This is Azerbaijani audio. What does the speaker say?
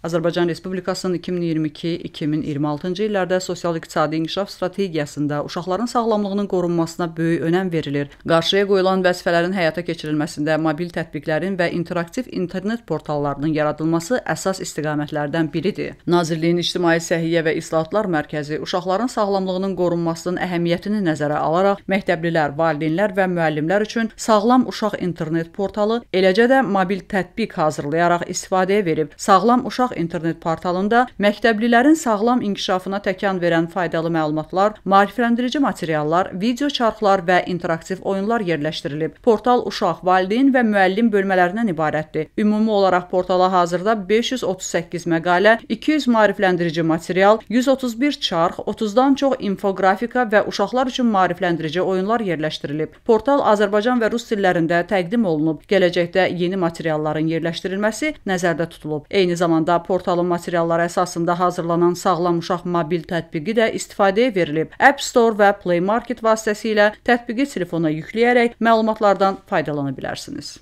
Azərbaycan Respublikasının 2022-2026-cı illərdə sosial-iqtisadi inkişaf strategiyasında uşaqların sağlamlığının qorunmasına böyük önəm verilir. Qarşıya qoyulan vəzifələrin həyata keçirilməsində mobil tətbiqlərin və interaktiv internet portallarının yaradılması əsas istiqamətlərdən biridir. Nazirliyin İctimai Səhiyyə və İslahatlar Mərkəzi uşaqların sağlamlığının qorunmasının əhəmiyyətini nəzərə alaraq məktəblilər, valideynlər və müəllimlər üçün sağlam uşaq internet portalı, eləcə də mobil tətbiq hazırlayaraq istifadəyə verib. Sağlam uşaq Beynəlxalq internet portalında məktəblilərin sağlam inkişafına təkan verən faydalı məlumatlar, maarifləndirici materiallar, video çarxlar və interaktiv oyunlar yerləşdirilib. Portal uşaq, valideyn və müəllim bölmələrindən ibarətdir. Ümumi olaraq portala hazırda 538 məqalə, 200 maarifləndirici material, 131 çarx, 30-dan çox infoqrafika və uşaqlar üçün maarifləndirici oyunlar yerləşdirilib. Portal Azərbaycan və rus dillərində təqdim olunub. Gələcəkdə yeni materialların yerləşdirilməsi nəzərdə tutulub. Eyni zamanda portalın materialları əsasında hazırlanan sağlam uşaq mobil tətbiqi də istifadəyə verilib. App Store və Play Market vasitəsilə tətbiqi telefona yükləyərək məlumatlardan faydalana bilərsiniz.